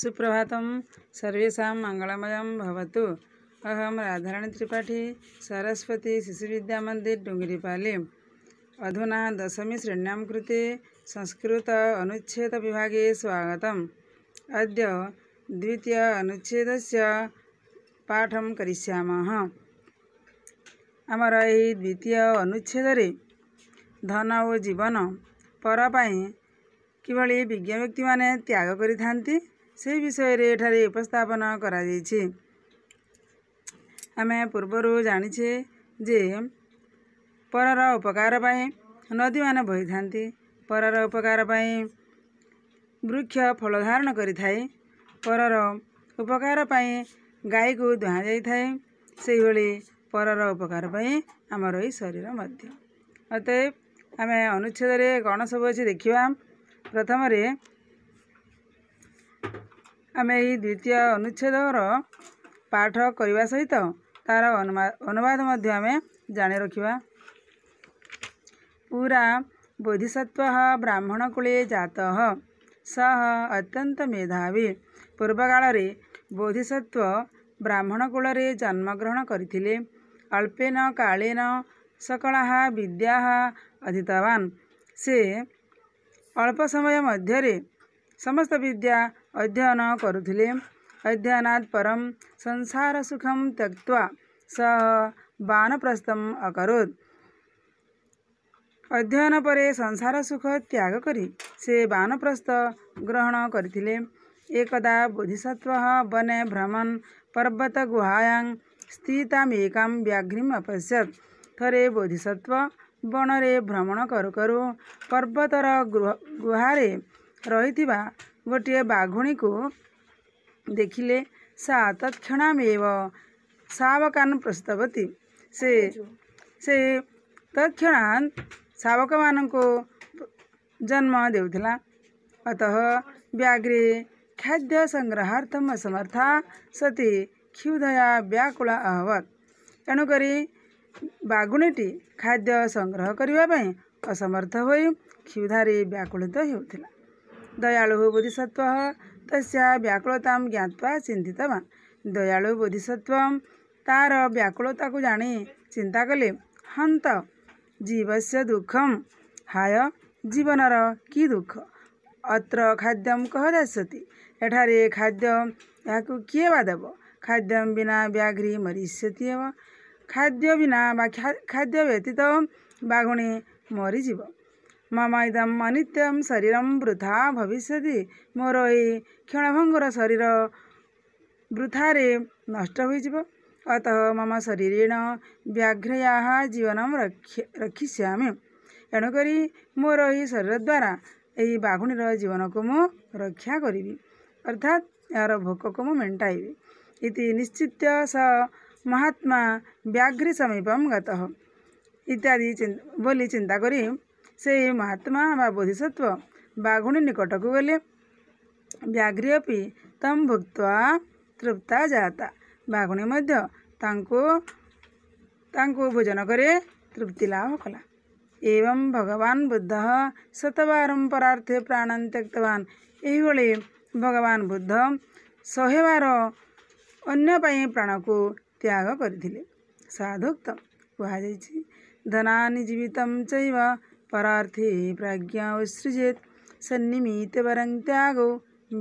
सुप्रभातं सर्वेषां मङ्गलमयं अहम राधाराणी त्रिपाठी सरस्वती शिशु शिशुविद्यामन्दिर् डुंगरीपाली अधुना दशमीश्रेण्यां कृते संस्कृत अनुच्छेदविभागे स्वागत अद्य द्वितीय अनुच्छेद पाठं करिष्यामः ଆମର ଏହି ଦ୍ୱିତୀୟ ଅନୁଚ୍ଛେଦରେ ଧନ ଓ ଜୀବନ ପର ପାଇଁ କିଭଳି ବିଜ୍ଞ ବ୍ୟକ୍ତିମାନେ ତ୍ୟାଗ କରିଥାନ୍ତି ସେହି ବିଷୟରେ ଏଠାରେ ଉପସ୍ଥାପନ କରାଯାଇଛି ଆମେ ପୂର୍ବରୁ ଜାଣିଛେ ଯେ ପରର ଉପକାର ପାଇଁ ନଦୀମାନେ ବହିଥାନ୍ତି ପରର ଉପକାର ପାଇଁ ବୃକ୍ଷ ଫଳ ଧାରଣ କରିଥାଏ ପରର ଉପକାର ପାଇଁ ଗାଈକୁ ଧୁଆଯାଇଥାଏ ସେହିଭଳି ପରର ଉପକାର ପାଇଁ ଆମର ଏହି ଶରୀର ମଧ୍ୟ ଅତଏବ ଆମେ ଅନୁଚ୍ଛେଦରେ କ'ଣ ସବୁ ଅଛି ଦେଖିବା ପ୍ରଥମରେ आमे द्वितीय अनुच्छेदर पाठक तार अनुवाद जाने जानेरख्या पुरा बोधिसत्व ब्राह्मणकूले जात सत्यन्त मेधावी पूर्वकाल बोधिसत्व ब्राह्मणकूल जन्मग्रहण गरि अल्पनकालीन सकाला विद्या अधीतवान् से अल्प समय मध्य समस्त विद्या अध्ययन करुले अध्ययनात् परं संसारसुखं त्यक्त्वा सः अकरोत् अध्ययन परे संसार सुख त्याग करी से बाणप्रस्थ ग्रहण करथिले एकदा बोधिसत्व वने भ्रमण पर्वत गुहायां स्थितामेका व्याघ्रीम अपश्यत् थरे बोधिसत्व वनरे भ्रमण करु करु पर्वतर गृह गुहारे रहिथिबा ଗୋଟିଏ ବାଘୁଣୀକୁ ଦେଖିଲେ ସା ତତ୍କ୍ଷଣାମେବ ଶାବକାନ୍ ପ୍ରସ୍ତବତୀ ସେ ସେ ତତ୍କ୍ଷଣାତ୍ ଶାବକମାନଙ୍କୁ ଜନ୍ମ ଦେଉଥିଲା ଅତଃ ବ୍ୟାଗ୍ରେ ଖାଦ୍ୟ ସଂଗ୍ରହାର୍ଥମ ସମର୍ଥା ସତୀ କ୍ଷୁଦୟା ବ୍ୟାକୁଳ ଅହବତ୍ ତେଣୁକରି ବାଘୁଣୀଟି ଖାଦ୍ୟ ସଂଗ୍ରହ କରିବା ପାଇଁ ଅସମର୍ଥ ହୋଇ କ୍ଷୁଧାରେ ବ୍ୟାକୁଳିତ ହେଉଥିଲା ଦୟାଳୁ ବୋଧିସତ୍ଵ ତସ୍ୟା ବ୍ୟାକୁଳତା ଜ୍ଞାତ୍ୱା ଚିନ୍ତିତବାନ ଦୟାଳୁ ବୋଧିସତ୍ଵ ତାର ବ୍ୟାକୁଳତାକୁ ଜାଣି ଚିନ୍ତା କଲେ ହନ୍ତ ଜୀବସ୍ୟ ଦୁଃଖମ ହାୟ ଜୀବନର କି ଦୁଃଖ ଅତ୍ର ଖାଦ୍ୟମ କହ ଦାସତି ଏଠାରେ ଖାଦ୍ୟ ଏହାକୁ କିଏ ବା ଦେବ ଖାଦ୍ୟମ ବିନା ବ୍ୟାଘ୍ରି ମରିଷ୍ୟତି ହେବ ଖାଦ୍ୟ ବିନା ବା ଖାଦ୍ୟ ବ୍ୟତୀତ ବାଘୁଣୀ ମରିଯିବ ମାମାଇଦମ୍ ଅନିତ୍ୟମ୍ ଶରୀରମ୍ ବୃଥା ଭବିଷ୍ୟତି ମୋର ଏଇ କ୍ଷଣଭଙ୍ଗର ଶରୀର ବୃଥାରେ ନଷ୍ଟ ହୋଇଯିବ ଅତଃ ମମ ଶରୀରେଣ ବ୍ୟାଘ୍ରୟା ଜୀବନ ରଖିଷ୍ୟାମି ଏଣୁକରି ମୋର ଏହି ଶରୀର ଦ୍ୱାରା ଏହି ବାଘୁଣୀର ଜୀବନକୁ ମୁଁ ରକ୍ଷା କରିବି ଅର୍ଥାତ୍ ଏହାର ଭୋକକୁ ମୁଁ ମେଣ୍ଟାଇବି ଇତି ନିଶ୍ଚିତ ସ ମହାତ୍ମା ବ୍ୟାଘ୍ର ସମୀପ ଗତ ଇତ୍ୟାଦି ବୋଲି ଚିନ୍ତା କରି ସେହି ମହାତ୍ମା ବା ବୋଧିସତ୍ୱ ବାଘୁଣୀ ନିକଟକୁ ଗଲେ ବ୍ୟାଘ୍ରିଅପି ତମ୍ ଭୁକ୍ତ୍ୱା ତୃପ୍ତା ଜାତା ବାଘୁଣୀ ମଧ୍ୟ ତାଙ୍କୁ ତାଙ୍କୁ ଭୋଜନ କରି ତୃପ୍ତି ଲାଭ କଲା ଏବଂ ଭଗବାନ ବୁଦ୍ଧ ଶତବାରଂ ପରାର୍ଥେ ପ୍ରାଣନ୍ ତ୍ୟକ୍ତବାନ ଏହିଭଳି ଭଗବାନ ବୁଦ୍ଧ ଶହେ ବାର ଅନ୍ୟ ପାଇଁ ପ୍ରାଣକୁ ତ୍ୟାଗ କରିଥିଲେ ସାଧୁକ୍ତ କୁହାଯାଇଛି ଧନାନି ଜୀବିତମ୍ ଚୈବ परार्थे प्राज्ञावसृजेत् सृजे त्यागो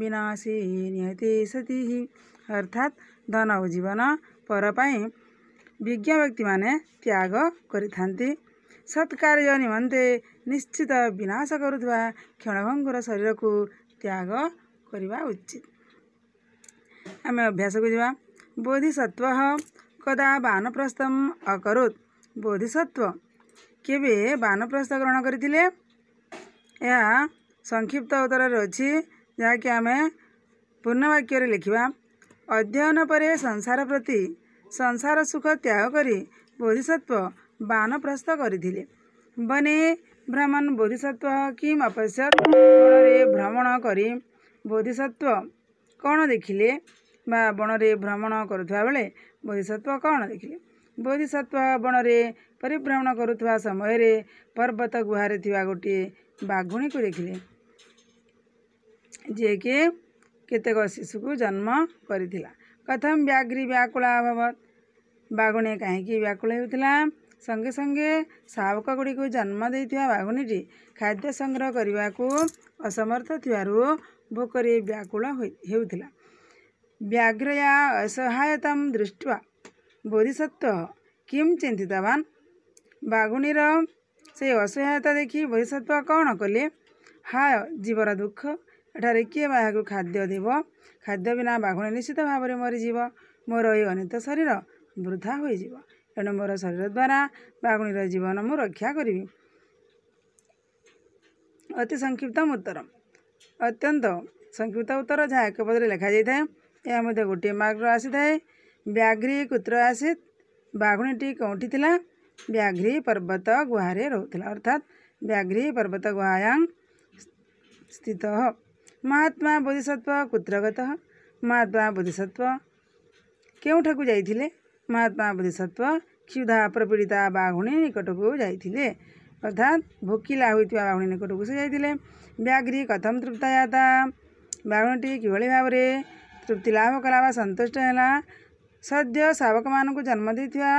विनाशे निहते सतिः अर्थात् धन जीवन पर पनि विज्ञ व्यक्ति मे त्याग गरि सत्कार्य निमते निश्चित विनाश शरीर को त्याग त्यागर उचित आम अभ्यास को बोधिसत्व कदा बानप्रस्थम अकोत् बोधिसत्व के बान प्रस्त ग्रहण संक्षिप्त उत्तर अझै जहाँक आमे पूर्णवाक्यलेख् अध्ययन परे संसार प्रति संसार सुख त्याग त्यागक बोधिसत्व बान प्रस्त बने भ्रमण बोधिसत्व किम कि अफस भ्रमण गरि बोधिसत्व कन् देखिले बा बणले भ्रमण बेले बोधिसत्व देखिले बोधिसत्व ब ପରିଭ୍ରମଣ କରୁଥିବା ସମୟରେ ପର୍ବତ ଗୁହାରେ ଥିବା ଗୋଟିଏ ବାଘୁଣୀକୁ ଦେଖିଲେ ଯିଏକି କେତେକ ଶିଶୁକୁ ଜନ୍ମ କରିଥିଲା କଥମ ବ୍ୟାଘ୍ରୀ ବ୍ୟାକୁଳ ଅଭାବତ ବାଘୁଣୀ କାହିଁକି ବ୍ୟାକୁଳ ହେଉଥିଲା ସଙ୍ଗେ ସଙ୍ଗେ ଶାବକ ଗୁଡ଼ିକୁ ଜନ୍ମ ଦେଇଥିବା ବାଘୁଣୀଟି ଖାଦ୍ୟ ସଂଗ୍ରହ କରିବାକୁ ଅସମର୍ଥ ଥିବାରୁ ଭୋକରେ ବ୍ୟାକୁଳ ହେଉଥିଲା ବ୍ୟାଘ୍ରୟା ଅସହାୟତମ ଦୃଷ୍ଟ ବୋଧିସତ୍ତ୍ୱ କିମ୍ ଚିନ୍ତିତବାନ ବାଘୁଣୀର ସେଇ ଅସହାୟତା ଦେଖି ବହିଷତ୍ଵ କ'ଣ କଲେ ହାୟ ଜୀବର ଦୁଃଖ ଏଠାରେ କିଏ ବାହାକୁ ଖାଦ୍ୟ ଦେବ ଖାଦ୍ୟ ବିନା ବାଘୁଣୀ ନିଶ୍ଚିତ ଭାବରେ ମରିଯିବ ମୋର ଏହି ଅନିତ ଶରୀର ବୃଦ୍ଧା ହୋଇଯିବ ତେଣୁ ମୋର ଶରୀର ଦ୍ୱାରା ବାଘୁଣୀର ଜୀବନ ମୁଁ ରକ୍ଷା କରିବି ଅତି ସଂକ୍ଷିପ୍ତ ଉତ୍ତର ଅତ୍ୟନ୍ତ ସଂକ୍ଷିପ୍ତ ଉତ୍ତର ଯାହା ଏକ ପଦରେ ଲେଖାଯାଇଥାଏ ଏହା ମଧ୍ୟ ଗୋଟିଏ ମାର୍କରୁ ଆସିଥାଏ ବ୍ୟାଘ୍ରି କୁତ୍ର ଆସିତ୍ ବାଘୁଣୀଟି କେଉଁଠି ଥିଲା व्याघ्री पर्वत गुहारे रोला अर्थात व्याघ्री पर्वत गुहायां स्थित महात्मा बोधिसत्व कुत्र गत महात्मा बोधिसत्व କେଉଁଠାକୁ ଯାଇଥିଲେ ମହାତ୍ମା ବୋଧିସତ୍ୱ କ୍ଷୁଧା ପ୍ରପୀଡ଼ିତା ବାଘୁଣୀ ନିକଟକୁ ଯାଇଥିଲେ ଅର୍ଥାତ୍ ଭୋକିଲା ହୋଇଥିବା ବାଘୁଣୀ ନିକଟକୁ ସେ ଯାଇଥିଲେ ବ୍ୟାଘ୍ରୀ କଥମ ତୃପ୍ତାୟାତା ବାଘୁଣୀଟି କିଭଳି ଭାବରେ ତୃପ୍ତି ଲାଭ କଲା ବା ସନ୍ତୁଷ୍ଟ ହେଲା ସଦ୍ୟ ଶାବକମାନଙ୍କୁ ଜନ୍ମ ଦେଇଥିବା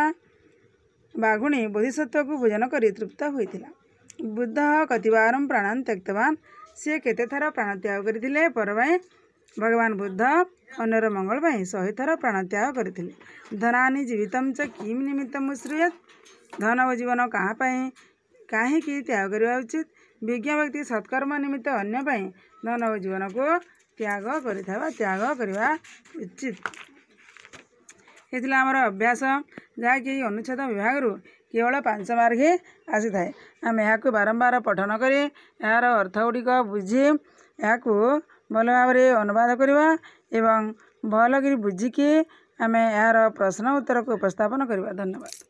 बाघुणी बोधिसत्व भोजन गरि तृप्त हुन्छ बुद्ध कति बारम् प्राण त्याक्तवान सि केतेथर प्राणत्याग गरि भगवान बुद्ध अन्य मङ्गलपाई सहेथर प्राणत्याग गरि धननी जीवितम च किम निमित्त मुस्रियत धनव जीवन कहाँपि त्याग उचित विज्ञ व्यक्ति सत्कर्म निमित्त अन्य धनव जीवनको त्याग गरि त्यागर उचित हाम्रो आम अभ्यास जहाँकि अनुच्छेद विभागहरू केवल पाँच मर्क आसी थाए। आमे या बारम्बार पठन कि यार अर्थ गुडिक बुझि यहाँ भल भावी अनुवाद गरेको भलक बुझिक आम यार प्रश्न को उपस्थन गरेको धन्यवाद